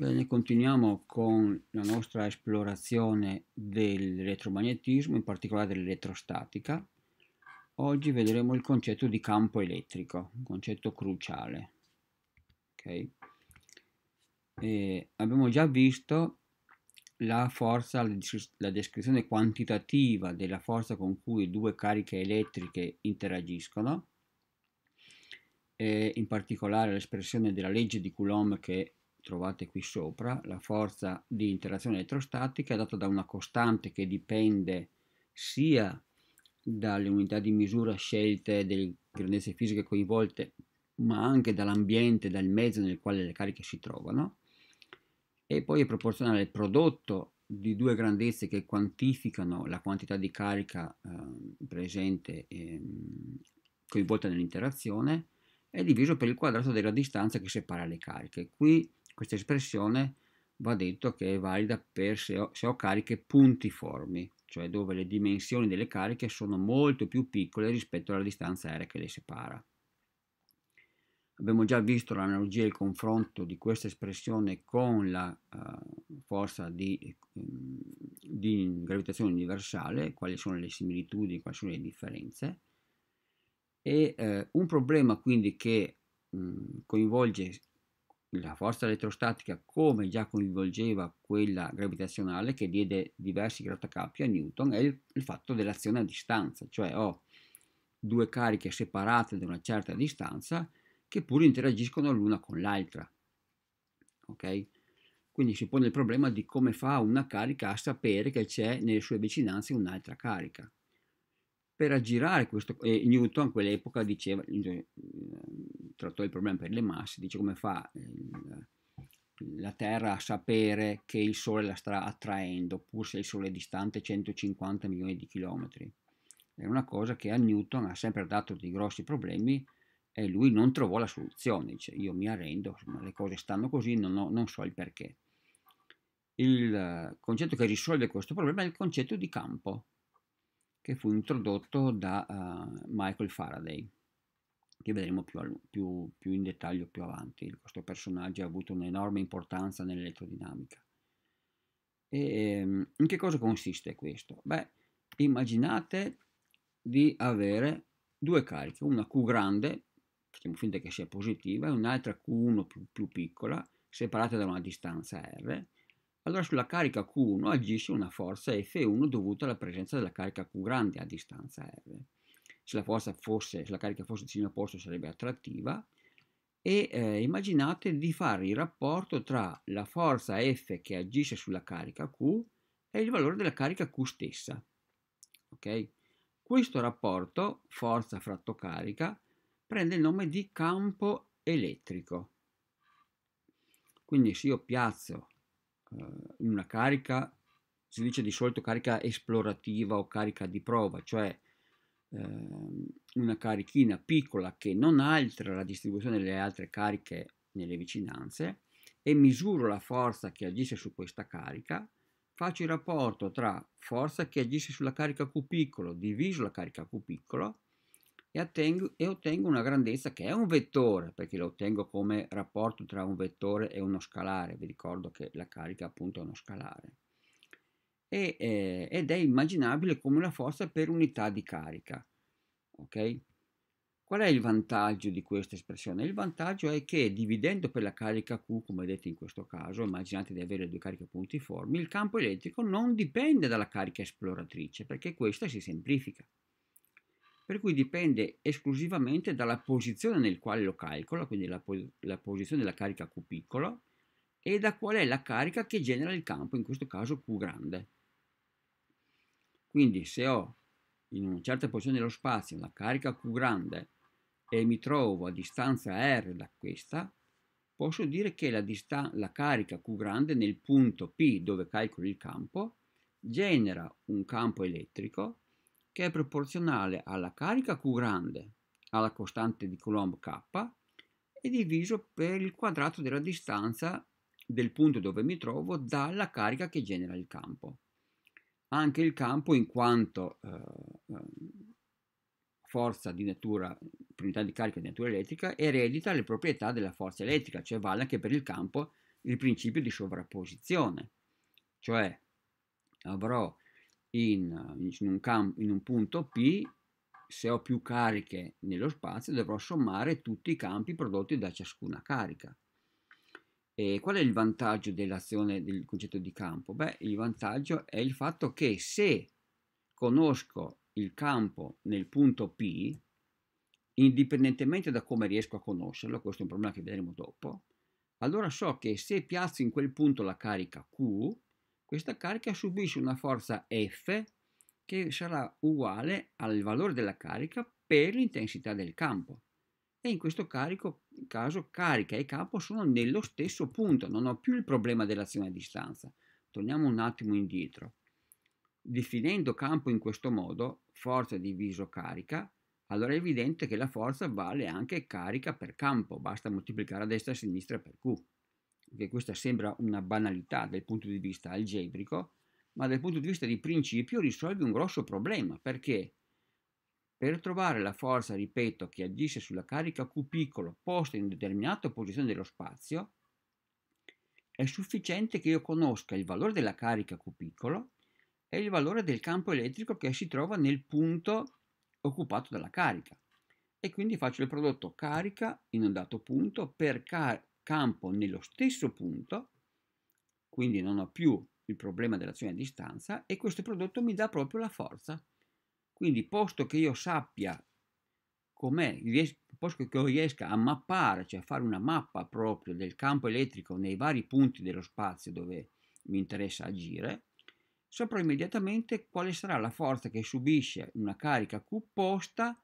Bene, continuiamo con la nostra esplorazione dell'elettromagnetismo, in particolare dell'elettrostatica. Oggi vedremo il concetto di campo elettrico, un concetto cruciale. Okay. abbiamo già visto la forza, la descrizione quantitativa della forza con cui due cariche elettriche interagiscono, e in particolare l'espressione della legge di Coulomb che trovate qui sopra, la forza di interazione elettrostatica è data da una costante che dipende sia dalle unità di misura scelte delle grandezze fisiche coinvolte, ma anche dall'ambiente, dal mezzo nel quale le cariche si trovano, e poi è proporzionale al prodotto di due grandezze che quantificano la quantità di carica eh, presente eh, coinvolta nell'interazione, è diviso per il quadrato della distanza che separa le cariche. Qui questa espressione va detto che è valida per se ho, se ho cariche puntiformi, cioè dove le dimensioni delle cariche sono molto più piccole rispetto alla distanza aerea che le separa. Abbiamo già visto l'analogia e il confronto di questa espressione con la uh, forza di, ehm, di, gravitazione universale, quali sono le similitudini, quali sono le differenze. E uh, un problema quindi che mh, mm, coinvolge la forza elettrostatica come già coinvolgeva quella gravitazionale che diede diversi grattacapi a Newton è il, il fatto dell'azione a distanza, cioè ho due cariche separate da una certa distanza che pure interagiscono l'una con l'altra. Ok? Quindi si pone il problema di come fa una carica a sapere che c'è nelle sue vicinanze un'altra carica. Per aggirare questo, eh, Newton a quell'epoca diceva, trattò il problema per le masse, dice come fa il, ehm, la Terra a sapere che il Sole la sta attraendo, pur se il Sole è distante 150 milioni di chilometri. È una cosa che a Newton ha sempre dato dei grossi problemi e lui non trovò la soluzione, dice io mi arrendo, insomma, le cose stanno così, non, ho, non so il perché. Il concetto che risolve questo problema è il concetto di campo, che fu introdotto da uh, Michael Faraday che vedremo più, più, più, in dettaglio più avanti. Questo personaggio ha avuto un'enorme importanza nell'elettrodinamica. E, ehm, in che cosa consiste questo? Beh, immaginate di avere due cariche, una Q grande, facciamo finta che sia positiva, e un'altra Q1 più, più piccola, separate da una distanza R. Allora sulla carica Q1 agisce una forza F1 dovuta alla presenza della carica Q grande a distanza R se la forza fosse, se la carica fosse di segno opposto sarebbe attrattiva, e eh, immaginate di fare il rapporto tra la forza F che agisce sulla carica Q e il valore della carica Q stessa. Okay? Questo rapporto, forza fratto carica, prende il nome di campo elettrico. Quindi se io piazzo eh, una carica, si dice di solito carica esplorativa o carica di prova, cioè Ehm, una carichina piccola che non altera la distribuzione delle altre cariche nelle vicinanze e misuro la forza che agisce su questa carica, faccio il rapporto tra forza che agisce sulla carica Q piccolo diviso la carica Q piccolo e, attengo, e ottengo una grandezza che è un vettore, perché lo ottengo come rapporto tra un vettore e uno scalare, vi ricordo che la carica appunto è uno scalare e, eh, ed è immaginabile come una forza per unità di carica. Okay? Qual è il vantaggio di questa espressione? Il vantaggio è che dividendo per la carica Q, come detto in questo caso, immaginate di avere due cariche puntiformi, il campo elettrico non dipende dalla carica esploratrice, perché questa si semplifica. Per cui dipende esclusivamente dalla posizione nel quale lo calcola, quindi la, pos la posizione della carica Q piccola, e da qual è la carica che genera il campo, in questo caso Q grande. Quindi se ho in una certa posizione dello spazio una carica Q grande e mi trovo a distanza R da questa, posso dire che la, la carica Q grande nel punto P dove calcolo il campo genera un campo elettrico che è proporzionale alla carica Q grande alla costante di Coulomb K e diviso per il quadrato della distanza del punto dove mi trovo dalla carica che genera il campo anche il campo in quanto eh, ehm, forza di natura, unità di carica di natura elettrica, eredita le proprietà della forza elettrica, cioè vale anche per il campo il principio di sovrapposizione, cioè avrò in, in, un, campo, in un punto P se ho più cariche nello spazio dovrò sommare tutti i campi prodotti da ciascuna carica. E ehm, qual è il vantaggio dell'azione del concetto di campo? Beh, il vantaggio è il fatto che se conosco il campo nel punto P, indipendentemente da come riesco a conoscerlo, questo è un problema che vedremo dopo, allora so che se piazzo in quel punto la carica Q, questa carica subisce una forza F che sarà uguale al valore della carica per l'intensità del campo e in questo carico, caso carica e campo sono nello stesso punto, non ho più il problema dell'azione a distanza. Torniamo un attimo indietro. Definendo campo in questo modo, forza diviso carica, allora è evidente che la forza vale anche carica per campo, basta moltiplicare a destra e a sinistra per Q. Che questa sembra una banalità dal punto di vista algebrico, ma dal punto di vista di principio risolve un grosso problema, perché per trovare la forza, ripeto, che agisce sulla carica Q piccolo posta in determinata posizione dello spazio, è sufficiente che io conosca il valore della carica Q piccolo e il valore del campo elettrico che si trova nel punto occupato dalla carica. E quindi faccio il prodotto carica in un dato punto per campo nello stesso punto, quindi non ho più il problema dell'azione a distanza e questo prodotto mi dà proprio la forza quindi, posto che io sappia com'è, posto che io riesca a mappare, cioè a fare una mappa proprio del campo elettrico nei vari punti dello spazio dove mi interessa agire, saprò immediatamente quale sarà la forza che subisce una carica Q posta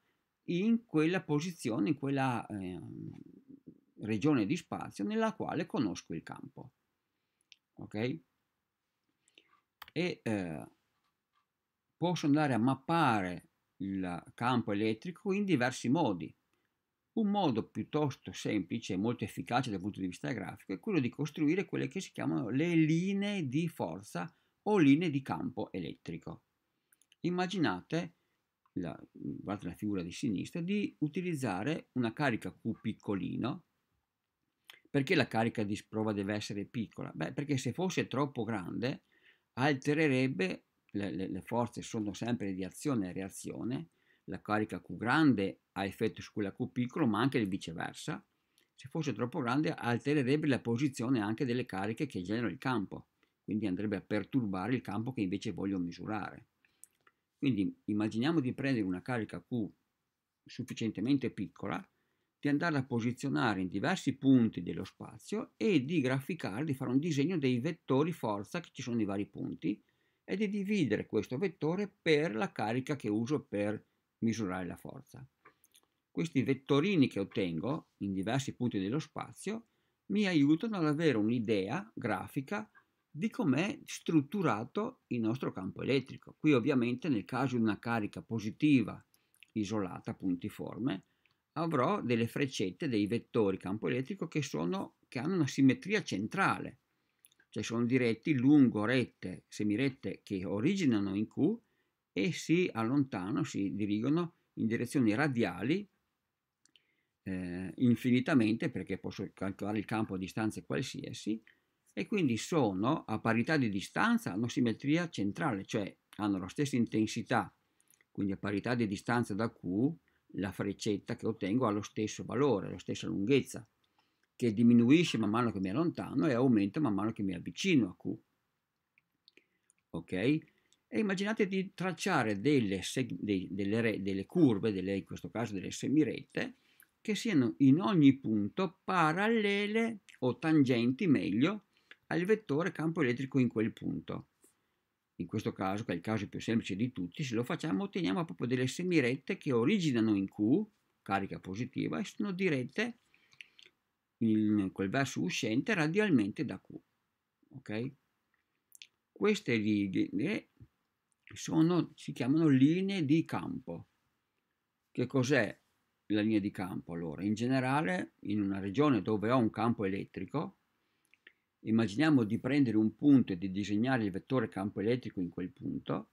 in quella posizione, in quella eh, regione di spazio nella quale conosco il campo. Ok? E eh, posso andare a mappare il campo elettrico in diversi modi. Un modo piuttosto semplice e molto efficace dal punto di vista grafico è quello di costruire quelle che si chiamano le linee di forza o linee di campo elettrico. Immaginate, la, guardate la figura di sinistra, di utilizzare una carica Q piccolino. Perché la carica di prova deve essere piccola? Beh, perché se fosse troppo grande altererebbe le, le, le forze sono sempre di azione e reazione, la carica Q grande ha effetto su quella Q piccolo, ma anche viceversa. Se fosse troppo grande altererebbe la posizione anche delle cariche che generano il campo, quindi andrebbe a perturbare il campo che invece voglio misurare. Quindi immaginiamo di prendere una carica Q sufficientemente piccola, di andarla a posizionare in diversi punti dello spazio e di graficare, di fare un disegno dei vettori forza che ci sono nei vari punti, è di dividere questo vettore per la carica che uso per misurare la forza. Questi vettorini che ottengo in diversi punti dello spazio mi aiutano ad avere un'idea grafica di com'è strutturato il nostro campo elettrico. Qui ovviamente nel caso di una carica positiva isolata puntiforme avrò delle freccette, dei vettori campo elettrico che, sono, che hanno una simmetria centrale cioè sono diretti lungo rette semirette che originano in Q e si allontanano, si dirigono in direzioni radiali eh, infinitamente perché posso calcolare il campo a distanze qualsiasi e quindi sono a parità di distanza hanno simmetria centrale, cioè hanno la stessa intensità, quindi a parità di distanza da Q la freccetta che ottengo ha lo stesso valore, la stessa lunghezza che diminuisce man mano che mi allontano e aumenta man mano che mi avvicino a Q. Ok? E immaginate di tracciare delle, seg- dei, delle, re- delle curve, delle, in questo caso delle semirette, che siano in ogni punto parallele o tangenti meglio al vettore campo elettrico in quel punto. In questo caso, che è il caso più semplice di tutti, se lo facciamo otteniamo proprio delle semirette che originano in Q, carica positiva, e sono dirette in quel verso uscente radialmente da Q. Ok? Queste righe eh, sono, si chiamano linee di campo. Che cos'è la linea di campo? Allora, in generale, in una regione dove ho un campo elettrico, immaginiamo di prendere un punto e di disegnare il vettore campo elettrico in quel punto,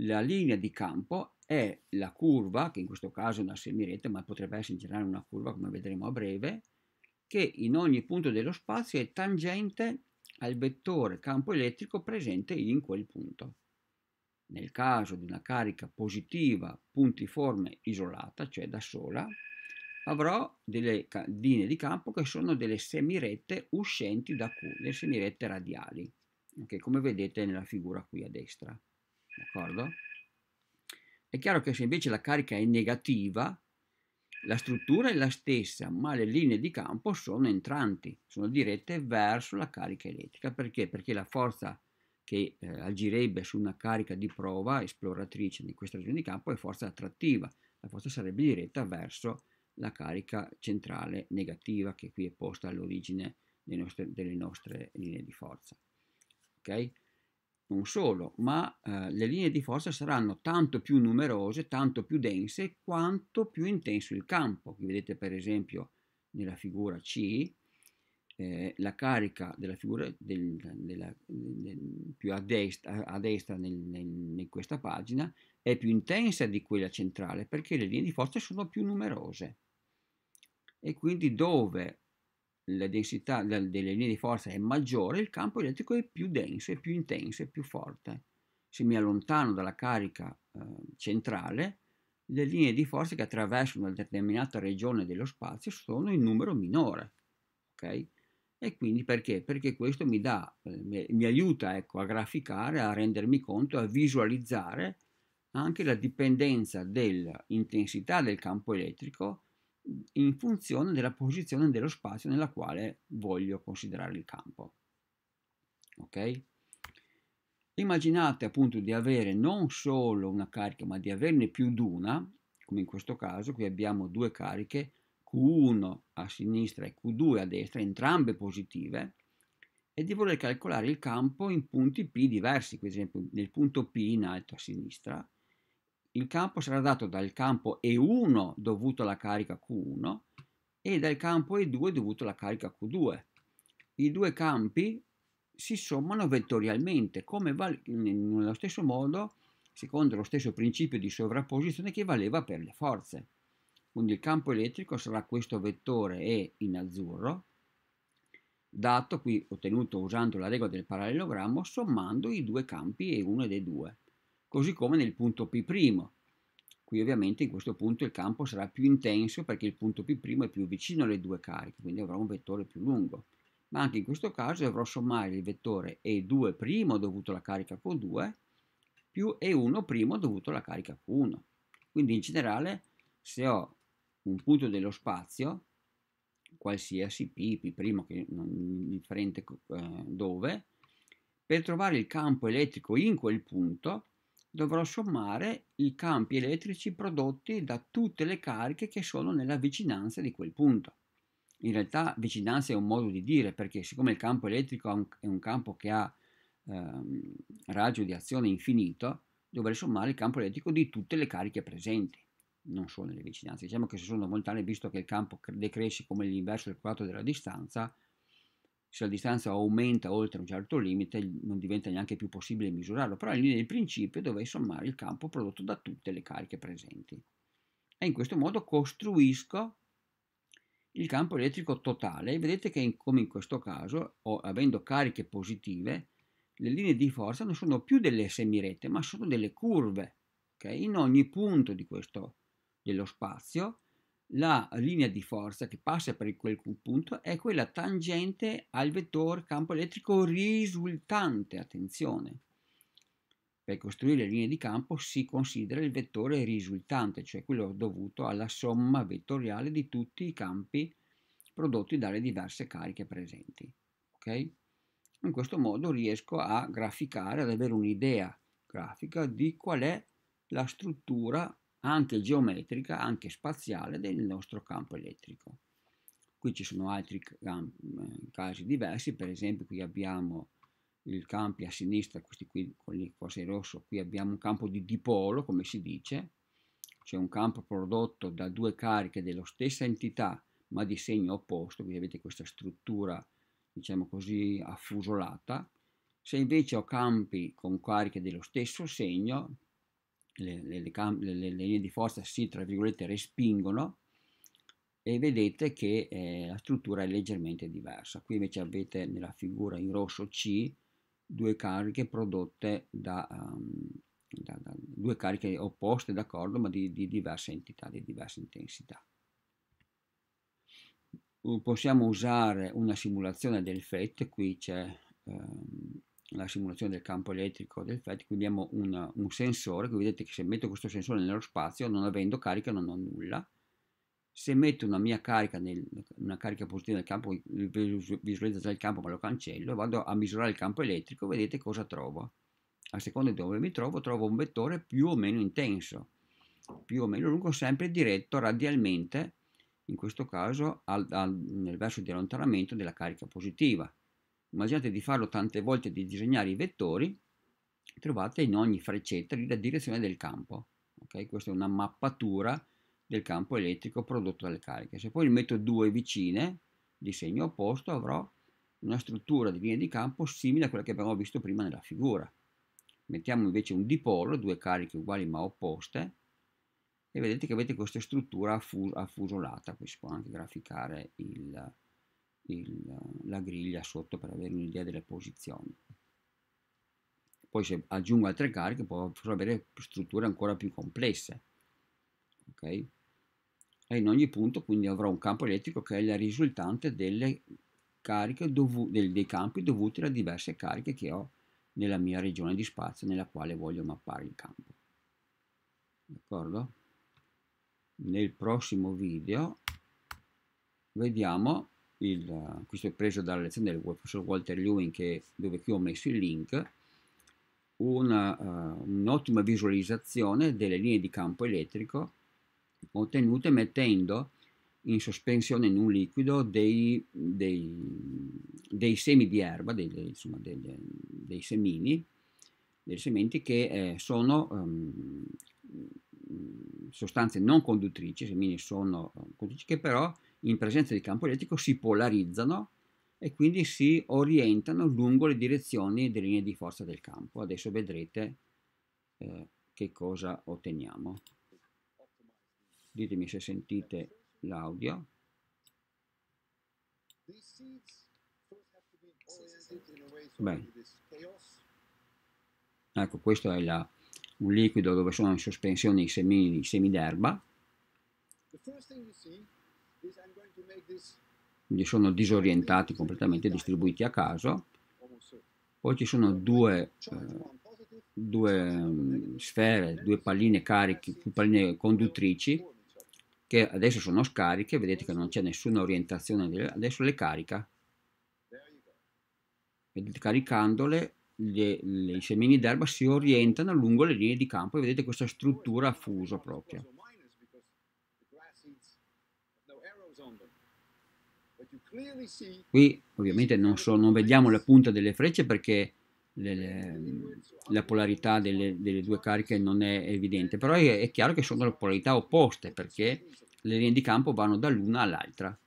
la linea di campo è la curva, che in questo caso è una semirete, ma potrebbe essere in generale una curva, come vedremo a breve, che in ogni punto dello spazio è tangente al vettore campo elettrico presente in quel punto. Nel caso di una carica positiva puntiforme isolata, cioè da sola, avrò delle linee di campo che sono delle semirette uscenti da Q, le semirette radiali, che come vedete nella figura qui a destra. D'accordo? È chiaro che se invece la carica è negativa, la struttura è la stessa, ma le linee di campo sono entranti, sono dirette verso la carica elettrica. Perché? Perché la forza che eh, agirebbe su una carica di prova esploratrice di questa regione di campo è forza attrattiva. La forza sarebbe diretta verso la carica centrale negativa che qui è posta all'origine delle nostre, delle nostre linee di forza. Okay? non solo, ma eh, le linee di forza saranno tanto più numerose, tanto più dense, quanto più intenso il campo. Qui vedete per esempio nella figura C, eh, la carica della figura del, della, del, più a destra, a destra nel, nel, in questa pagina è più intensa di quella centrale perché le linee di forza sono più numerose. E quindi dove la densità delle linee di forza è maggiore, il campo elettrico è più denso, è più intenso, è più forte. Se mi allontano dalla carica eh, centrale, le linee di forza che attraversano una determinata regione dello spazio sono in numero minore. Okay? E quindi perché? Perché questo mi, dà, eh, mi, mi aiuta ecco, a graficare, a rendermi conto, a visualizzare anche la dipendenza dell'intensità del campo elettrico in funzione della posizione dello spazio nella quale voglio considerare il campo. Ok? Immaginate appunto di avere non solo una carica, ma di averne più di una, come in questo caso, qui abbiamo due cariche, Q1 a sinistra e Q2 a destra, entrambe positive, e di voler calcolare il campo in punti P diversi, per esempio nel punto P in alto a sinistra il campo sarà dato dal campo E1 dovuto alla carica Q1 e dal campo E2 dovuto alla carica Q2. I due campi si sommano vettorialmente, come val- nello stesso modo, secondo lo stesso principio di sovrapposizione che valeva per le forze. Quindi il campo elettrico sarà questo vettore E in azzurro, dato qui ottenuto usando la regola del parallelogrammo, sommando i due campi E1 ed E2 così come nel punto P'. Qui ovviamente in questo punto il campo sarà più intenso perché il punto P' è più vicino alle due cariche, quindi avrò un vettore più lungo. Ma anche in questo caso dovrò sommare il vettore E2' dovuto alla carica Q2 più E1' dovuto alla carica Q1. Quindi in generale se ho un punto dello spazio, qualsiasi P, P', che non è differente eh, dove, per trovare il campo elettrico in quel punto dovrò sommare i campi elettrici prodotti da tutte le cariche che sono nella vicinanza di quel punto. In realtà vicinanza è un modo di dire perché siccome il campo elettrico è un campo che ha ehm, raggio di azione infinito, dovrei sommare il campo elettrico di tutte le cariche presenti, non solo nelle vicinanze. Diciamo che se sono lontane, visto che il campo decresce come l'inverso del quadrato della distanza, se la distanza aumenta oltre un certo limite non diventa neanche più possibile misurarlo, però in linea di principio dovrei sommare il campo prodotto da tutte le cariche presenti. E in questo modo costruisco il campo elettrico totale. Vedete che in, come in questo caso, o, avendo cariche positive, le linee di forza non sono più delle semirette, ma sono delle curve. Okay? In ogni punto questo, dello spazio la linea di forza che passa per quel punto è quella tangente al vettore campo elettrico risultante, attenzione. Per costruire le linee di campo si considera il vettore risultante, cioè quello dovuto alla somma vettoriale di tutti i campi prodotti dalle diverse cariche presenti. Okay? In questo modo riesco a graficare, ad avere un'idea grafica di qual è la struttura anche geometrica, anche spaziale del nostro campo elettrico. Qui ci sono altri eh, casi diversi, per esempio qui abbiamo i campi a sinistra, questi qui, con quelli quasi rosso, qui abbiamo un campo di dipolo, come si dice, cioè un campo prodotto da due cariche della stessa entità ma di segno opposto, quindi avete questa struttura, diciamo così, affusolata. Se invece ho campi con cariche dello stesso segno, le, le, le, le, linee di forza si tra virgolette respingono e vedete che eh, la struttura è leggermente diversa. Qui invece avete nella figura in rosso C due cariche prodotte da, um, da, da due cariche opposte, d'accordo, ma di, di diverse entità, di diversa intensità possiamo usare una simulazione del FET, qui c'è ehm, la simulazione del campo elettrico del FET, qui abbiamo una, un sensore, qui vedete che se metto questo sensore nello spazio, non avendo carica non ho nulla, se metto una mia carica, nel, una carica positiva nel campo, visualizza già il campo ma lo cancello, vado a misurare il campo elettrico, vedete cosa trovo. A seconda di dove mi trovo, trovo un vettore più o meno intenso, più o meno lungo, sempre diretto radialmente, in questo caso al, al, nel verso di allontanamento della carica positiva immaginate di farlo tante volte, di disegnare i vettori, trovate in ogni freccetta la direzione del campo. Okay? Questa è una mappatura del campo elettrico prodotto dalle cariche. Se poi metto due vicine di segno opposto avrò una struttura di linea di campo simile a quella che abbiamo visto prima nella figura. Mettiamo invece un dipolo, due cariche uguali ma opposte, e vedete che avete questa struttura affusolata, qui si può anche graficare il, il, la griglia sotto per avere un'idea delle posizioni. Poi se aggiungo altre cariche posso avere strutture ancora più complesse. Okay? E in ogni punto quindi avrò un campo elettrico che è la risultante delle cariche dei, dei campi dovuti alle diverse cariche che ho nella mia regione di spazio nella quale voglio mappare il campo. D'accordo? Nel prossimo video vediamo il, questo è preso dalla lezione del professor Walter Lewin che, dove qui ho messo il link, eh, un'ottima uh, un visualizzazione delle linee di campo elettrico ottenute mettendo in sospensione in un liquido dei, dei, dei semi di erba, dei, insomma, dei semini, dei sementi che eh, sono um, sostanze non conduttrici, semini sono eh, conduttrici che però in presenza di campo elettrico si polarizzano e quindi si orientano lungo le direzioni delle linee di forza del campo. Adesso vedrete eh, che cosa otteniamo. Ditemi se sentite l'audio. Ecco, questo è la, un liquido dove sono in sospensione i semi, i semi d'erba quindi sono disorientati, completamente distribuiti a caso. Poi ci sono due, eh, due mm, sfere, due palline, carichi, palline conduttrici che adesso sono scariche, vedete che non c'è nessuna orientazione, adesso le carica. Vedete, caricandole i semini d'erba si orientano lungo le linee di campo e vedete questa struttura a fuso proprio. Qui ovviamente non, so, non vediamo la punta delle frecce perché le, le, la polarità delle, delle, due cariche non è evidente, però è, è chiaro che sono polarità opposte perché le linee di campo vanno dall'una all'altra.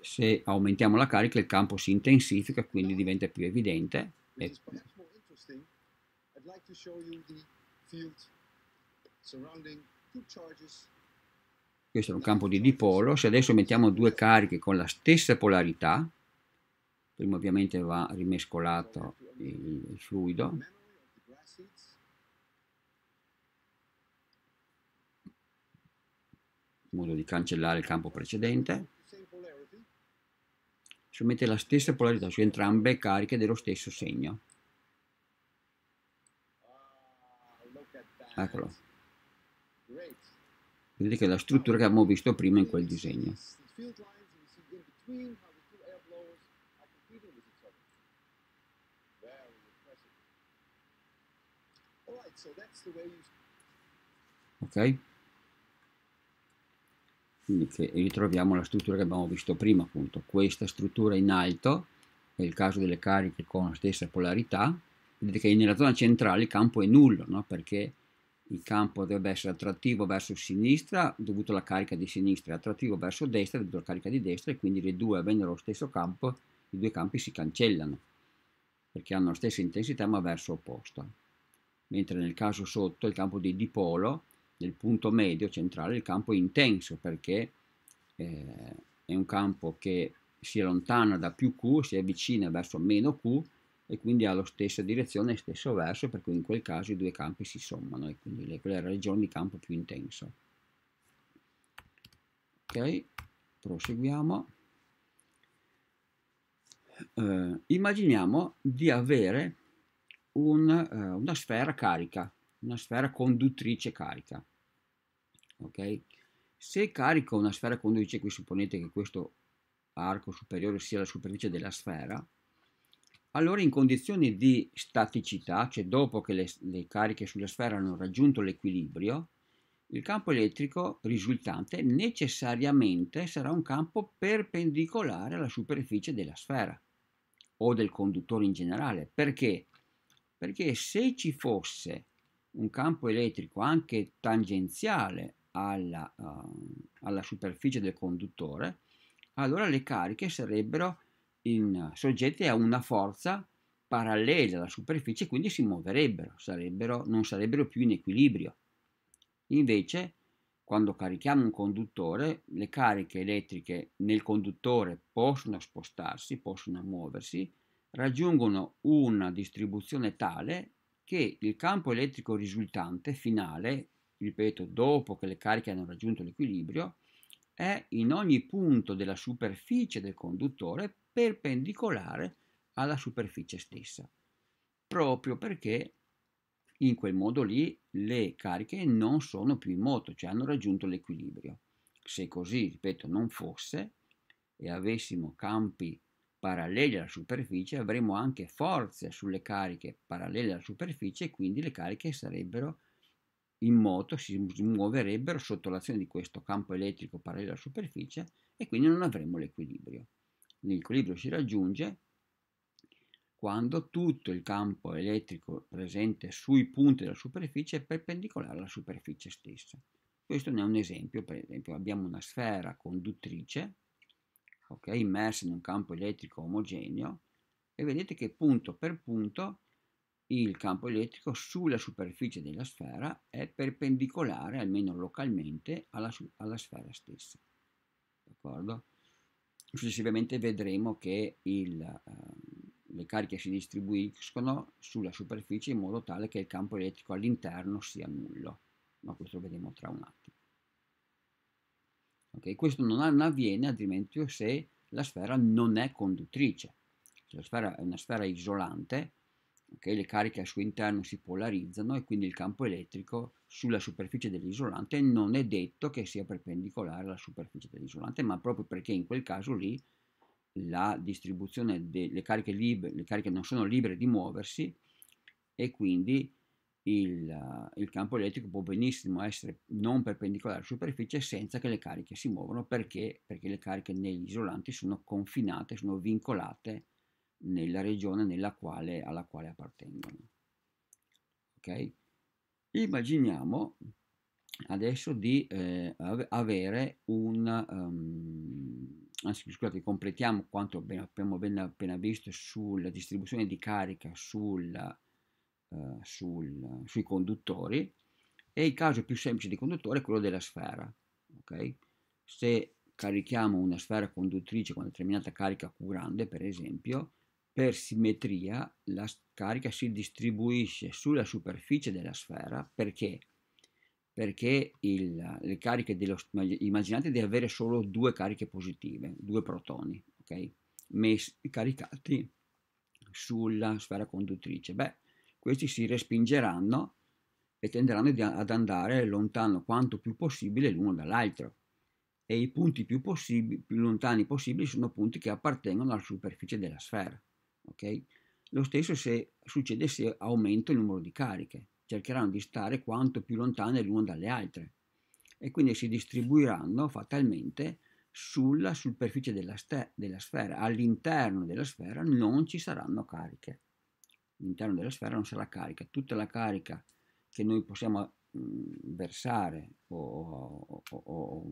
Se aumentiamo la carica il campo si intensifica, quindi diventa più evidente. E... Ecco questo è un campo di dipolo, se adesso mettiamo due cariche con la stessa polarità, prima ovviamente va rimescolato il, fluido, in modo di cancellare il campo precedente, si mette la stessa polarità su entrambe le cariche dello stesso segno. Eccolo. Vedete che è la struttura che abbiamo visto prima in quel disegno. Ok? Quindi ritroviamo la struttura che abbiamo visto prima, appunto. Questa struttura in alto, nel caso delle cariche con la stessa polarità, vedete che nella zona centrale il campo è nullo, no? Perché il campo dovrebbe essere attrattivo verso sinistra dovuto alla carica di sinistra e attrattivo verso destra dovuto alla carica di destra e quindi le due avendo lo stesso campo i due campi si cancellano perché hanno la stessa intensità ma verso opposto mentre nel caso sotto il campo di dipolo nel punto medio centrale il campo è intenso perché eh, è un campo che si allontana da più Q si avvicina verso meno Q e quindi ha la stessa direzione e stesso verso, per cui in quel caso i due campi si sommano e quindi quella è la regione di campo più intenso. Ok, proseguiamo. Eh, immaginiamo di avere un, eh, una sfera carica, una sfera conduttrice carica. Ok? Se carico una sfera conduttrice, qui supponete che questo arco superiore sia la superficie della sfera, allora in condizioni di staticità, cioè dopo che le, le cariche sulla sfera hanno raggiunto l'equilibrio, il campo elettrico risultante necessariamente sarà un campo perpendicolare alla superficie della sfera o del conduttore in generale. Perché? Perché se ci fosse un campo elettrico anche tangenziale alla, uh, alla superficie del conduttore, allora le cariche sarebbero in, eh, soggette a una forza parallela alla superficie, quindi si muoverebbero, sarebbero, non sarebbero più in equilibrio. Invece, quando carichiamo un conduttore, le cariche elettriche nel conduttore possono spostarsi, possono muoversi, raggiungono una distribuzione tale che il campo elettrico risultante finale, ripeto, dopo che le cariche hanno raggiunto l'equilibrio, è in ogni punto della superficie del conduttore perpendicolare alla superficie stessa, proprio perché in quel modo lì le cariche non sono più in moto, cioè hanno raggiunto l'equilibrio. Se così, ripeto, non fosse e avessimo campi paralleli alla superficie, avremmo anche forze sulle cariche parallele alla superficie e quindi le cariche sarebbero in moto, si muoverebbero sotto l'azione di questo campo elettrico parallelo alla superficie e quindi non avremmo l'equilibrio l'equilibrio si raggiunge quando tutto il campo elettrico presente sui punti della superficie è perpendicolare alla superficie stessa. Questo ne è un esempio, per esempio abbiamo una sfera conduttrice okay, immersa in un campo elettrico omogeneo e vedete che punto per punto il campo elettrico sulla superficie della sfera è perpendicolare, almeno localmente, alla, alla sfera stessa. D'accordo? Successivamente vedremo che il, eh, le cariche si distribuiscono sulla superficie in modo tale che il campo elettrico all'interno sia nullo, ma questo lo vedremo tra un attimo. Okay? Questo non avviene altrimenti se la sfera non è conduttrice. Se la sfera è una sfera isolante, okay? le cariche al suo interno si polarizzano e quindi il campo elettrico sulla superficie dell'isolante non è detto che sia perpendicolare alla superficie dell'isolante, ma proprio perché in quel caso lì la distribuzione delle cariche libere, le cariche non sono libere di muoversi e quindi il, il, campo elettrico può benissimo essere non perpendicolare alla superficie senza che le cariche si muovano perché, perché le cariche negli isolanti sono confinate, sono vincolate nella regione nella quale, alla quale appartengono. Okay? Immaginiamo adesso di eh, avere un... Um, anzi scusate, completiamo quanto abbiamo appena visto sulla distribuzione di carica sul, uh, eh, sul, sui conduttori e il caso più semplice di conduttore è quello della sfera. Okay? Se carichiamo una sfera conduttrice con determinata carica Q grande, per esempio, per simmetria la carica si distribuisce sulla superficie della sfera perché? Perché il, le cariche dello, immaginate di avere solo due cariche positive, due protoni, ok? Mes, caricati sulla sfera conduttrice. Beh, questi si respingeranno e tenderanno ad andare lontano quanto più possibile l'uno dall'altro. E i punti più, più lontani possibili sono punti che appartengono alla superficie della sfera. Okay? Lo stesso se succedesse eh, aumento il numero di cariche, cercheranno di stare quanto più lontane l'una dalle altre e quindi si distribuiranno fatalmente sulla superficie della, ste- della sfera. All'interno della sfera non ci saranno cariche. All'interno della sfera non sarà carica. Tutta la carica che noi possiamo mm, versare o, o, o,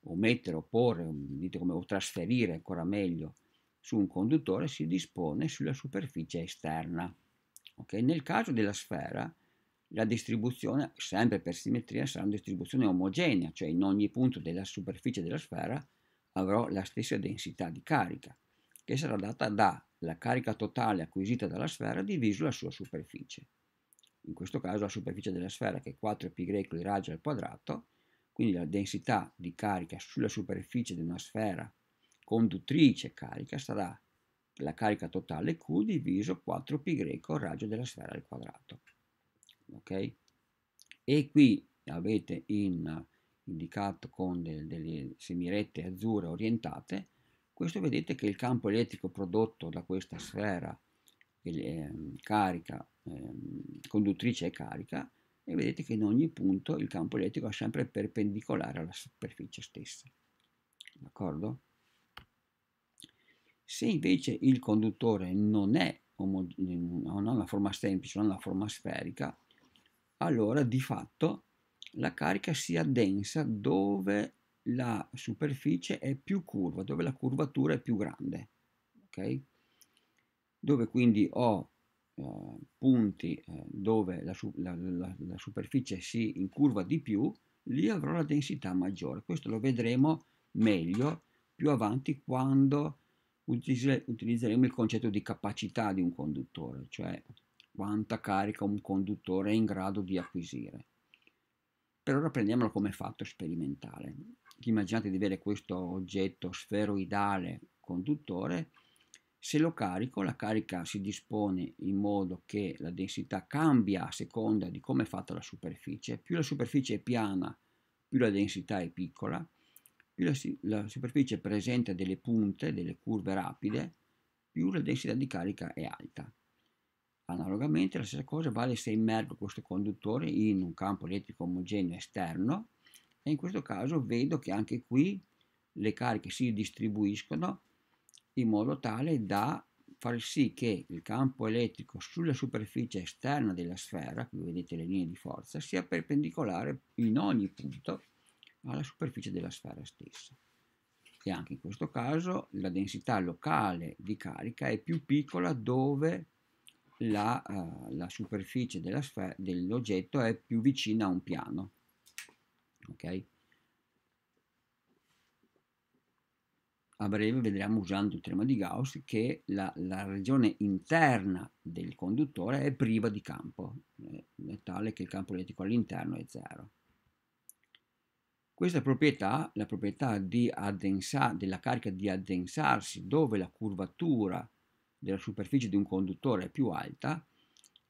o mettere o porre, dite come, o trasferire ancora meglio su un conduttore si dispone sulla superficie esterna. Okay? Nel caso della sfera, la distribuzione, sempre per simmetria, sarà una distribuzione omogenea, cioè in ogni punto della superficie della sfera avrò la stessa densità di carica, che sarà data dalla carica totale acquisita dalla sfera diviso la sua superficie. In questo caso la superficie della sfera che è 4π di raggio al quadrato, quindi la densità di carica sulla superficie di una sfera conduttrice carica sarà la carica totale Q diviso 4π greco raggio della sfera al quadrato. Ok? E qui avete in, indicato con del, delle semirette azzurre orientate, questo vedete che il campo elettrico prodotto da questa sfera eh, carica, eh, conduttrice è carica, e vedete che in ogni punto il campo elettrico è sempre perpendicolare alla superficie stessa. D'accordo? Se invece il conduttore non, omog- non ha una forma semplice, non ha una forma sferica, allora di fatto la carica si addensa dove la superficie è più curva, dove la curvatura è più grande, okay? dove quindi ho eh, punti eh, dove la, la, la, la, superficie si incurva di più, lì avrò la densità maggiore. Questo lo vedremo meglio più avanti quando utilizzeremo il concetto di capacità di un conduttore, cioè quanta carica un conduttore è in grado di acquisire. Per ora prendiamolo come fatto sperimentale. Immaginate di avere questo oggetto sferoidale conduttore, se lo carico la carica si dispone in modo che la densità cambia a seconda di come è fatta la superficie, più la superficie è piana più la densità è piccola, più la, la superficie presenta delle punte, delle curve rapide, più la densità di carica è alta. Analogamente la stessa cosa vale se immergo questo conduttore in un campo elettrico omogeneo esterno e in questo caso vedo che anche qui le cariche si distribuiscono in modo tale da far sì che il campo elettrico sulla superficie esterna della sfera, qui vedete le linee di forza, sia perpendicolare in ogni punto alla superficie della sfera stessa. E anche in questo caso la densità locale di carica è più piccola dove la, uh, la superficie dell'oggetto è più vicina a un piano. Okay? a breve vedremo usando il teorema di Gauss che la, la, regione interna del conduttore è priva di campo, eh, è tale che il campo elettrico all'interno è zero. Questa proprietà, la proprietà addensa, della carica di addensarsi dove la curvatura della superficie di un conduttore è più alta,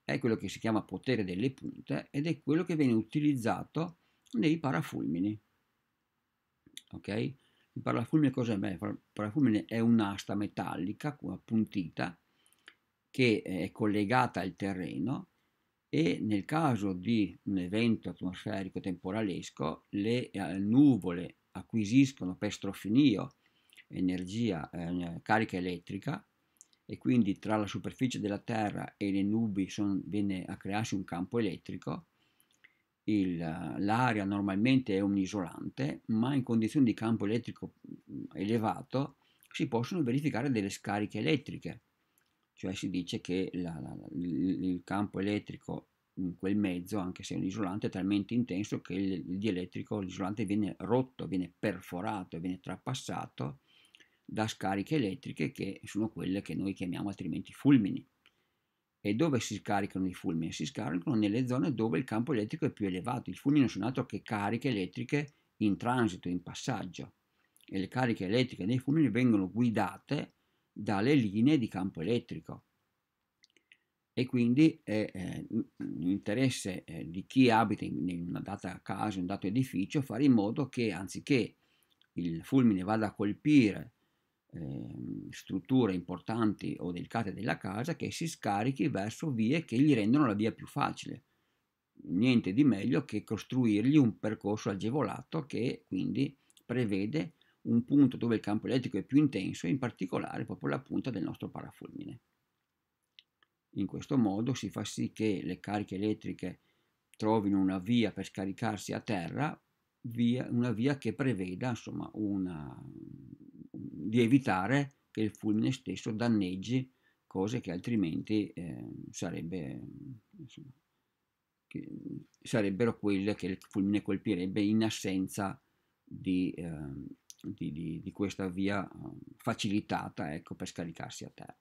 è quello che si chiama potere delle punte ed è quello che viene utilizzato nei parafulmini. Ok? Il parafulmine cos'è? Beh, il parafulmine è un'asta metallica appuntita che è collegata al terreno e nel caso di un evento atmosferico temporalesco le eh, nuvole acquisiscono per strofinio energia, eh, carica elettrica e quindi tra la superficie della Terra e le nubi son, viene a crearsi un campo elettrico. Il, eh, l'aria normalmente è un isolante, ma in condizioni di campo elettrico mm, elevato si possono verificare delle scariche elettriche cioè si dice che la, la, il campo elettrico in quel mezzo, anche se è un isolante, è talmente intenso che il, il dielettrico, l'isolante viene rotto, viene perforato, viene trapassato da scariche elettriche che sono quelle che noi chiamiamo altrimenti fulmini. E dove si scaricano i fulmini? Si scaricano nelle zone dove il campo elettrico è più elevato. I fulmini non sono altro che cariche elettriche in transito, in passaggio. E le cariche elettriche dei fulmini vengono guidate dalle linee di campo elettrico. E quindi è eh, interesse eh, di chi abita in, in una data casa, in un dato edificio, fare in modo che anziché il fulmine vada a colpire eh, strutture importanti o delicate della casa, che si scarichi verso vie che gli rendono la via più facile. Niente di meglio che costruirgli un percorso agevolato che quindi prevede un punto dove il campo elettrico è più intenso, in particolare proprio la punta del nostro parafulmine. In questo modo si fa sì che le cariche elettriche trovino una via per scaricarsi a terra, via, una via che preveda insomma, una, di evitare che il fulmine stesso danneggi cose che altrimenti eh, sarebbe, insomma, che sarebbero quelle che il fulmine colpirebbe in assenza di eh, di, di, di questa via ehm, facilitata ecco, per scaricarsi a terra.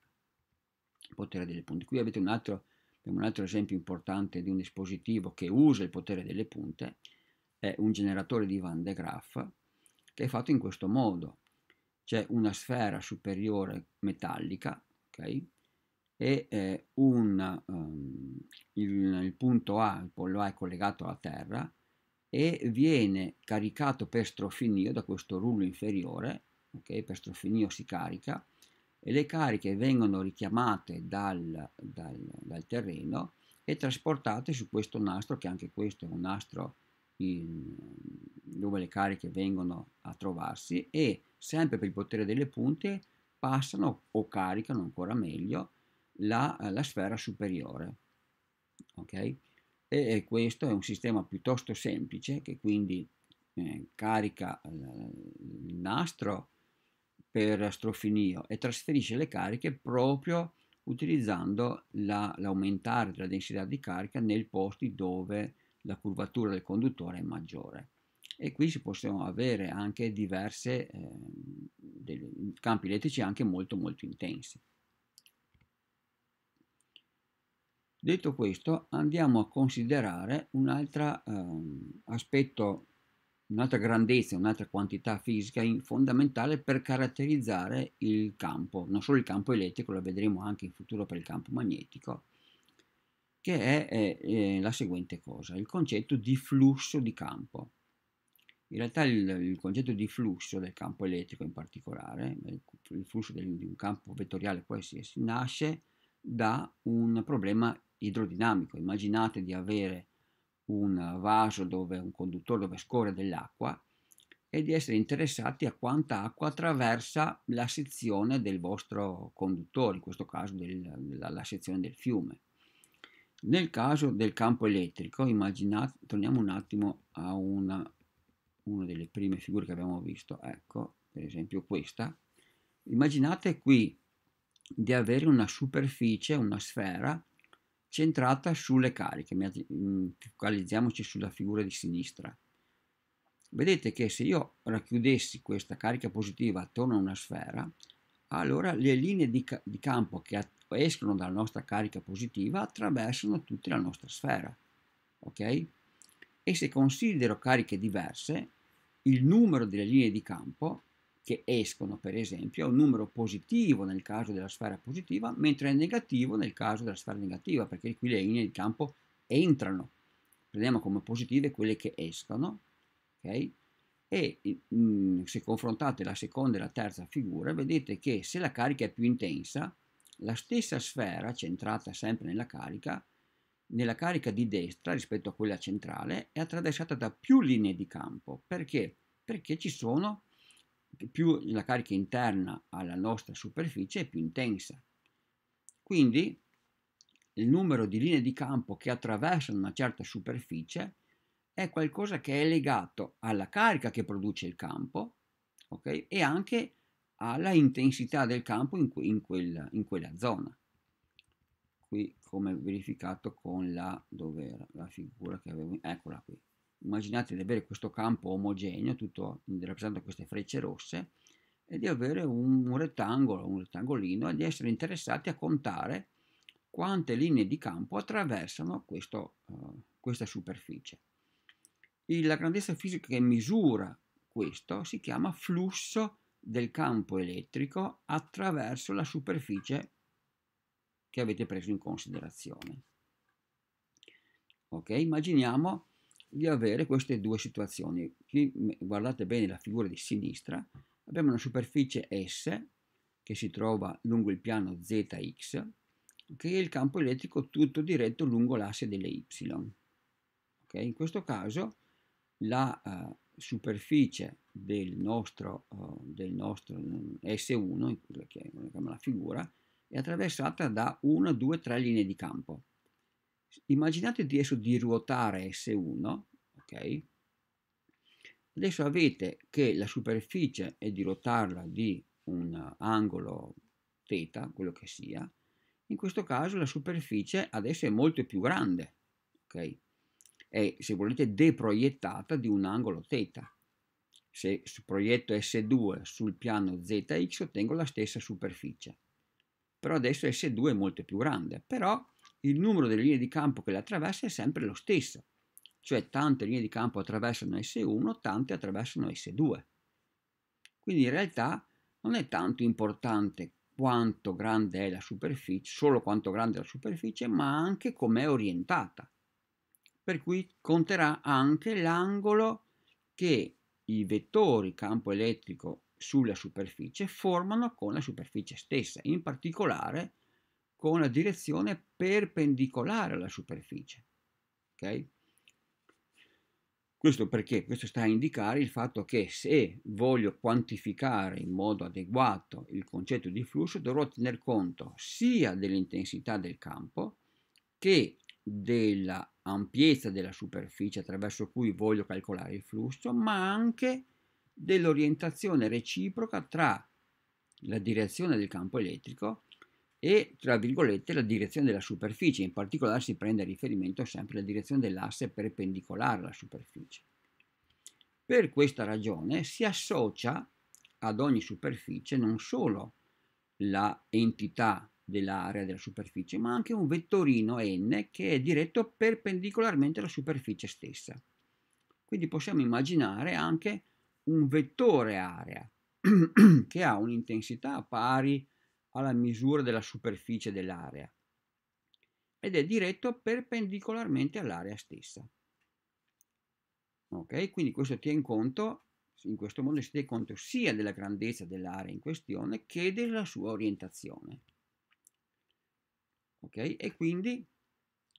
Il potere delle punte. Qui avete un altro, un altro esempio importante di un dispositivo che usa il potere delle punte, è un generatore di Van de Graaff che è fatto in questo modo. C'è una sfera superiore metallica, ok? e eh, un, um, il, il, punto A, il pollo A è collegato alla Terra, e viene caricato per strofinio da questo rullo inferiore, okay? per strofinio si carica, e le cariche vengono richiamate dal, dal, dal, terreno e trasportate su questo nastro, che anche questo è un nastro in, dove le cariche vengono a trovarsi, e sempre per il potere delle punte passano o caricano ancora meglio la, la sfera superiore. Okay? e questo è un sistema piuttosto semplice che quindi eh, carica eh, il nastro per strofinio e trasferisce le cariche proprio utilizzando la, l'aumentare della densità di carica nei posti dove la curvatura del conduttore è maggiore e qui si possono avere anche diversi eh, campi elettrici anche molto molto intensi. Detto questo, andiamo a considerare un altro ehm, aspetto, un'altra grandezza, un'altra quantità fisica fondamentale per caratterizzare il campo, non solo il campo elettrico, lo vedremo anche in futuro per il campo magnetico, che è, è, è la seguente cosa, il concetto di flusso di campo. In realtà il, il, concetto di flusso del campo elettrico in particolare, eh, il flusso del, di un campo vettoriale qualsiasi, nasce da un problema idrodinamico. Immaginate di avere un vaso dove un conduttore dove scorre dell'acqua e di essere interessati a quanta acqua attraversa la sezione del vostro conduttore, in questo caso del, la, la, sezione del fiume. Nel caso del campo elettrico, immaginate, torniamo un attimo a una, una delle prime figure che abbiamo visto, ecco, per esempio questa. Immaginate qui di avere una superficie, una sfera, centrata sulle cariche, mm, focalizziamoci sulla figura di sinistra. Vedete che se io racchiudessi questa carica positiva attorno a una sfera, allora le linee di, ca di campo che escono dalla nostra carica positiva attraversano tutta la nostra sfera. Ok? E se considero cariche diverse, il numero delle linee di campo che escono per esempio è un numero positivo nel caso della sfera positiva, mentre è negativo nel caso della sfera negativa, perché qui le linee di campo entrano. Prendiamo come positive quelle che escono, ok? E mh, mhmm, se confrontate la seconda e la terza figura, vedete che se la carica è più intensa, la stessa sfera centrata sempre nella carica, nella carica di destra rispetto a quella centrale, è attraversata da più linee di campo. Perché? Perché ci sono più la carica interna alla nostra superficie è più intensa. Quindi il numero di linee di campo che attraversano una certa superficie è qualcosa che è legato alla carica che produce il campo okay? e anche alla intensità del campo in, que- in, quella, in quella zona. Qui come verificato con la, dove era, la figura che avevo, eccola qui immaginate di avere questo campo omogeneo, tutto rappresentato da queste frecce rosse, e di avere un rettangolo, un rettangolino, e di essere interessati a contare quante linee di campo attraversano questo, uh, questa superficie. E la grandezza fisica che misura questo si chiama flusso del campo elettrico attraverso la superficie che avete preso in considerazione. Ok, immaginiamo di avere queste due situazioni. Qui guardate bene la figura di sinistra, abbiamo una superficie S che si trova lungo il piano ZX, che è il campo elettrico tutto diretto lungo l'asse delle Y. Okay? In questo caso la uh, superficie del nostro, uh, del nostro mm, S1, che è la figura, è attraversata da una, due, tre linee di campo immaginate adesso di ruotare S1, ok? Adesso avete che la superficie è di ruotarla di un angolo θ, quello che sia, in questo caso la superficie adesso è molto più grande, ok? È, se volete, deproiettata di un angolo θ. Se proietto S2 sul piano ZX ottengo la stessa superficie. Però adesso S2 è molto più grande, però il numero delle linee di campo che le attraversa è sempre lo stesso, cioè tante linee di campo attraversano S1, tante attraversano S2. Quindi in realtà non è tanto importante quanto grande è la superficie, solo quanto grande è la superficie, ma anche com'è orientata. Per cui conterà anche l'angolo che i vettori campo elettrico sulla superficie formano con la superficie stessa, in particolare con una direzione perpendicolare alla superficie. Okay? Questo perché? Questo sta a indicare il fatto che se voglio quantificare in modo adeguato il concetto di flusso dovrò tener conto sia dell'intensità del campo che della ampiezza della superficie attraverso cui voglio calcolare il flusso, ma anche dell'orientazione reciproca tra la direzione del campo elettrico e tra virgolette la direzione della superficie, in particolare si prende a riferimento sempre la direzione dell'asse perpendicolare alla superficie. Per questa ragione si associa ad ogni superficie non solo l'entità dell'area della superficie, ma anche un vettorino n che è diretto perpendicolarmente alla superficie stessa. Quindi possiamo immaginare anche un vettore area che ha un'intensità pari a alla misura della superficie dell'area ed è diretto perpendicolarmente all'area stessa. Ok, quindi questo tiene conto, in questo modo si tiene conto sia della grandezza dell'area in questione che della sua orientazione. Ok, e quindi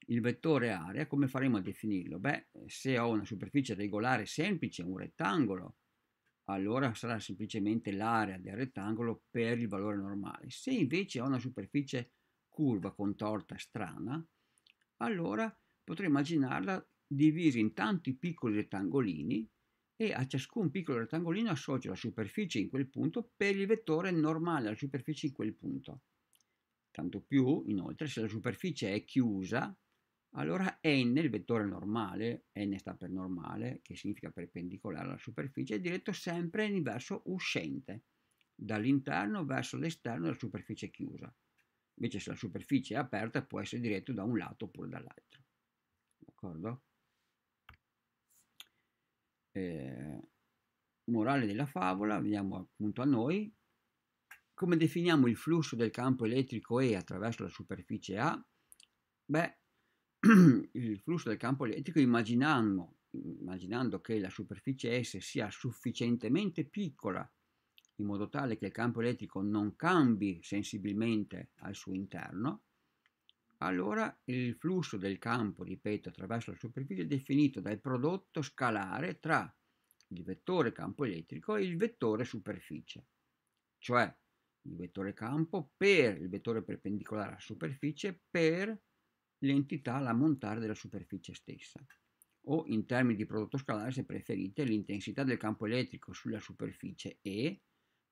il vettore area, come faremo a definirlo? Beh, se ho una superficie regolare semplice, un rettangolo, allora sarà semplicemente l'area del rettangolo per il valore normale. Se invece ho una superficie curva, contorta, strana, allora potrei immaginarla divisa in tanti piccoli rettangolini e a ciascun piccolo rettangolino associo la superficie in quel punto per il vettore normale alla superficie in quel punto. Tanto più, inoltre, se la superficie è chiusa, allora n, il vettore normale, n sta per normale, che significa perpendicolare alla superficie, è diretto sempre in verso uscente, dall'interno verso l'esterno della superficie chiusa. Invece se la superficie è aperta può essere diretto da un lato oppure dall'altro. D'accordo? Eh, morale della favola, vediamo appunto a noi. Come definiamo il flusso del campo elettrico E attraverso la superficie A? Beh, il flusso del campo elettrico immaginando, immaginando che la superficie S sia sufficientemente piccola in modo tale che il campo elettrico non cambi sensibilmente al suo interno, allora il flusso del campo, ripeto, attraverso la superficie è definito dal prodotto scalare tra il vettore campo elettrico e il vettore superficie, cioè il vettore campo per il vettore perpendicolare alla superficie per l'entità all'ammontare della superficie stessa o in termini di prodotto scalare se preferite l'intensità del campo elettrico sulla superficie E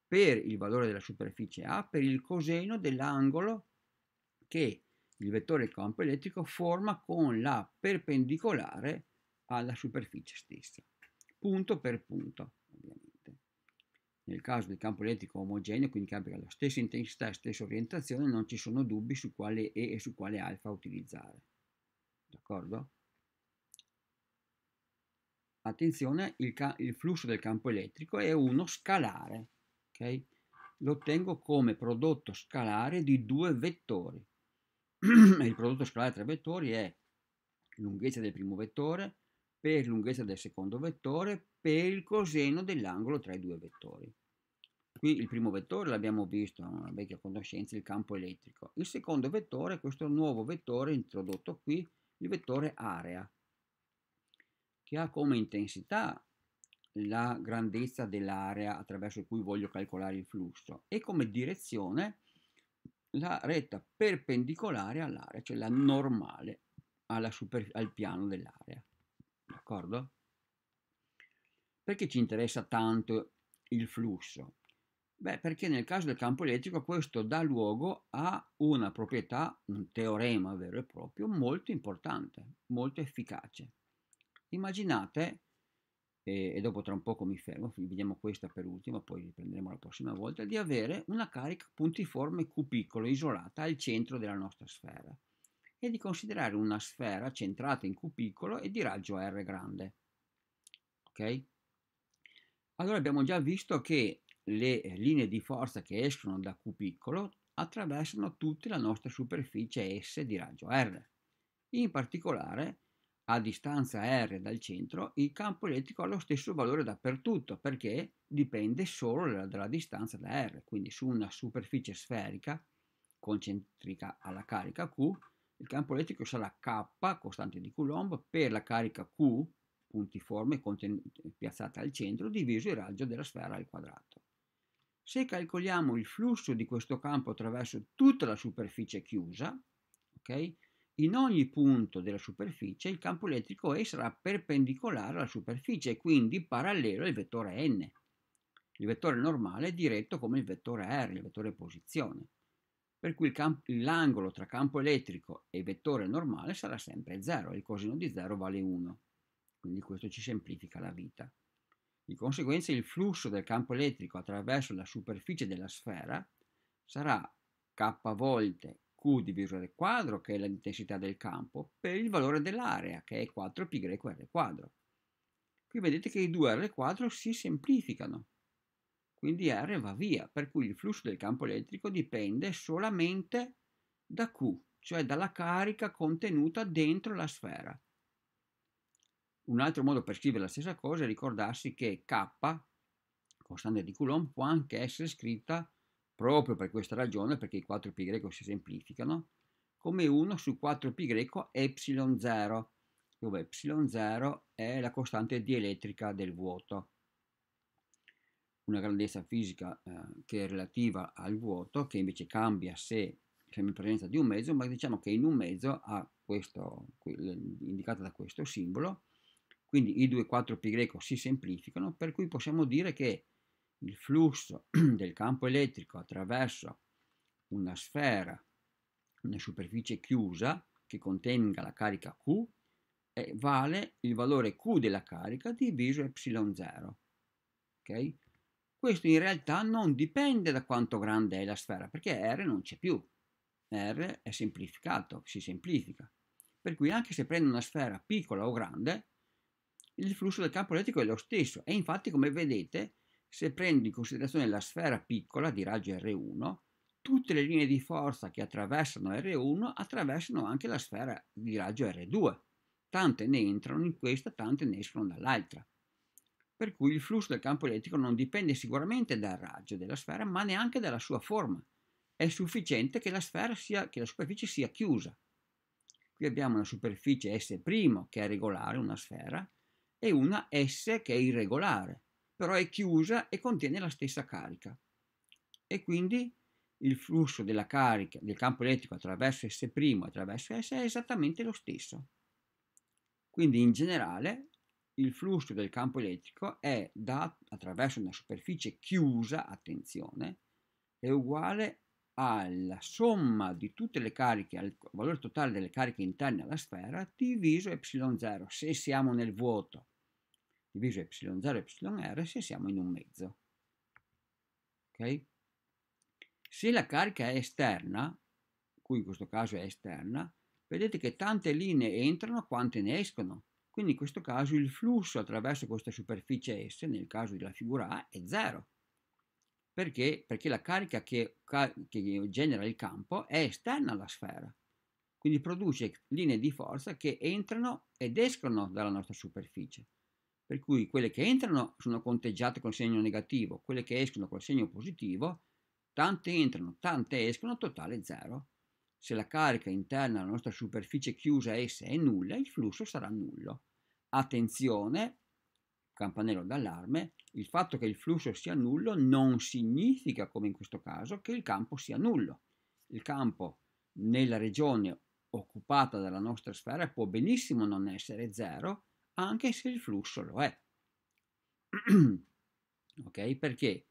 per il valore della superficie A per il coseno dell'angolo che il vettore campo elettrico forma con la perpendicolare alla superficie stessa, punto per punto. Nel caso del campo elettrico omogeneo, quindi che abbia la stessa intensità e stessa orientazione, non ci sono dubbi su quale E e su quale alfa utilizzare. D'accordo? Attenzione, il, il, flusso del campo elettrico è uno scalare, okay? Lo ottengo come prodotto scalare di due vettori. il prodotto scalare tra vettori è lunghezza del primo vettore per lunghezza del secondo vettore per il coseno dell'angolo tra i due vettori. Qui il primo vettore l'abbiamo visto, è una vecchia conoscenza, il campo elettrico. Il secondo vettore è questo nuovo vettore introdotto qui, il vettore area, che ha come intensità la grandezza dell'area attraverso cui voglio calcolare il flusso e come direzione la retta perpendicolare all'area, cioè la normale al piano dell'area. D'accordo? Perché ci interessa tanto il flusso? Beh, perché nel caso del campo elettrico questo dà luogo a una proprietà, un teorema vero e proprio, molto importante, molto efficace. Immaginate, e, e dopo tra un poco mi fermo, vediamo questa per ultima, poi riprenderemo la prossima volta, di avere una carica puntiforme cupicola isolata al centro della nostra sfera e di considerare una sfera centrata in Q piccolo e di raggio R grande. Ok? Allora abbiamo già visto che le linee di forza che escono da Q piccolo attraversano tutta la nostra superficie S di raggio R. In particolare, a distanza R dal centro, il campo elettrico ha lo stesso valore dappertutto perché dipende solo dalla distanza da R, quindi su una superficie sferica concentrica alla carica Q il campo elettrico sarà K, costante di Coulomb, per la carica Q, puntiforme piazzata al centro, diviso il raggio della sfera al quadrato. Se calcoliamo il flusso di questo campo attraverso tutta la superficie chiusa, okay, in ogni punto della superficie il campo elettrico E sarà perpendicolare alla superficie e quindi parallelo al vettore N. Il vettore normale è diretto come il vettore R, il vettore posizione per cui camp- l'angolo tra campo elettrico e vettore normale sarà sempre 0 il coseno di 0 vale 1. Quindi questo ci semplifica la vita. Di conseguenza il flusso del campo elettrico attraverso la superficie della sfera sarà k volte q diviso r quadro, che è l'intensità del campo, per il valore dell'area, che è 4πr quadro. Qui vedete che i due r quadro si semplificano quindi R va via, per cui il flusso del campo elettrico dipende solamente da Q, cioè dalla carica contenuta dentro la sfera. Un altro modo per scrivere la stessa cosa è ricordarsi che K, costante di Coulomb, può anche essere scritta proprio per questa ragione, perché i 4π si semplificano, come 1 su 4π epsilon 0, dove epsilon 0 è la costante dielettrica del vuoto una grandezza fisica eh, che è relativa al vuoto, che invece cambia se siamo in presenza di un mezzo, ma diciamo che in un mezzo ha questo, indicato da questo simbolo, quindi i due 4 π si semplificano, per cui possiamo dire che il flusso del campo elettrico attraverso una sfera, una superficie chiusa che contenga la carica Q, eh, vale il valore Q della carica diviso epsilon 0. Okay? Questo in realtà non dipende da quanto grande è la sfera, perché R non c'è più. R è semplificato, si semplifica. Per cui anche se prendo una sfera piccola o grande, il flusso del campo elettrico è lo stesso. E infatti, come vedete, se prendo in considerazione la sfera piccola di raggio R1, tutte le linee di forza che attraversano R1 attraversano anche la sfera di raggio R2. Tante ne entrano in questa, tante ne escono dall'altra per cui il flusso del campo elettrico non dipende sicuramente dal raggio della sfera, ma neanche dalla sua forma. È sufficiente che la, sia, che la superficie sia chiusa. Qui abbiamo una superficie S' che è regolare, una sfera, e una S che è irregolare, però è chiusa e contiene la stessa carica. E quindi il flusso della carica del campo elettrico attraverso S' e attraverso S è esattamente lo stesso. Quindi in generale il flusso del campo elettrico è dato attraverso una superficie chiusa, attenzione, è uguale alla somma di tutte le cariche, al valore totale delle cariche interne alla sfera, diviso ε0, se siamo nel vuoto, diviso ε0 e εr se siamo in un mezzo. Okay? Se la carica è esterna, qui in questo caso è esterna, vedete che tante linee entrano quante ne escono, quindi in questo caso il flusso attraverso questa superficie S, nel caso della figura A, è zero. Perché? Perché la carica che, che genera il campo è esterna alla sfera, quindi produce linee di forza che entrano ed escono dalla nostra superficie. Per cui quelle che entrano sono conteggiate col segno negativo, quelle che escono col segno positivo, tante entrano, tante escono, totale zero. Se la carica interna alla nostra superficie chiusa S è nulla, il flusso sarà nullo. Attenzione, campanello d'allarme, il fatto che il flusso sia nullo non significa, come in questo caso, che il campo sia nullo. Il campo nella regione occupata dalla nostra sfera può benissimo non essere zero, anche se il flusso lo è. ok? Perché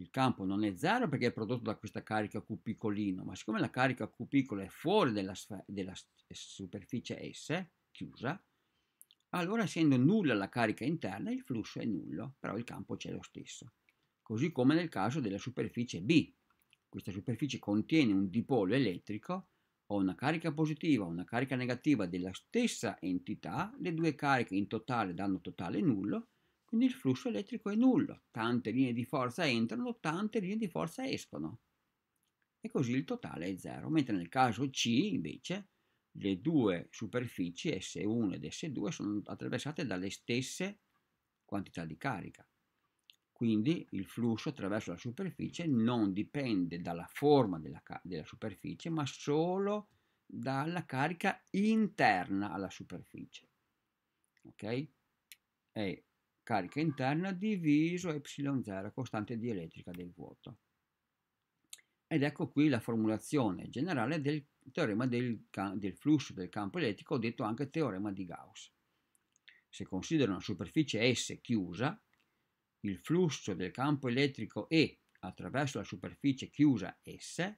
il campo non è zero perché è prodotto da questa carica Q piccolino, ma siccome la carica Q piccola è fuori della, della superficie S, chiusa, allora essendo nulla la carica interna il flusso è nullo, però il campo c'è lo stesso. Così come nel caso della superficie B. Questa superficie contiene un dipolo elettrico, ho una carica positiva e una carica negativa della stessa entità, le due cariche in totale danno totale nullo, quindi il flusso elettrico è nullo, tante linee di forza entrano, tante linee di forza escono. E così il totale è zero, mentre nel caso C invece le due superfici S1 ed S2 sono attraversate dalle stesse quantità di carica. Quindi il flusso attraverso la superficie non dipende dalla forma della, della superficie, ma solo dalla carica interna alla superficie. Ok? E carica interna diviso ε0, costante dielettrica del vuoto. Ed ecco qui la formulazione generale del teorema del, del flusso del campo elettrico, detto anche teorema di Gauss. Se considero una superficie S chiusa, il flusso del campo elettrico E attraverso la superficie chiusa S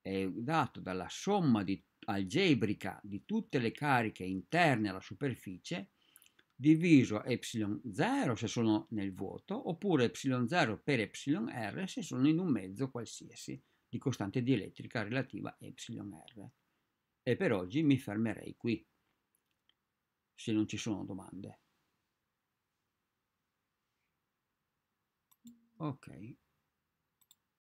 è dato dalla somma di, algebrica di tutte le cariche interne alla superficie diviso epsilon 0 se sono nel vuoto oppure epsilon 0 per epsilon r se sono in un mezzo qualsiasi di costante dielettrica relativa εr. E per oggi mi fermerei qui, se non ci sono domande. Ok.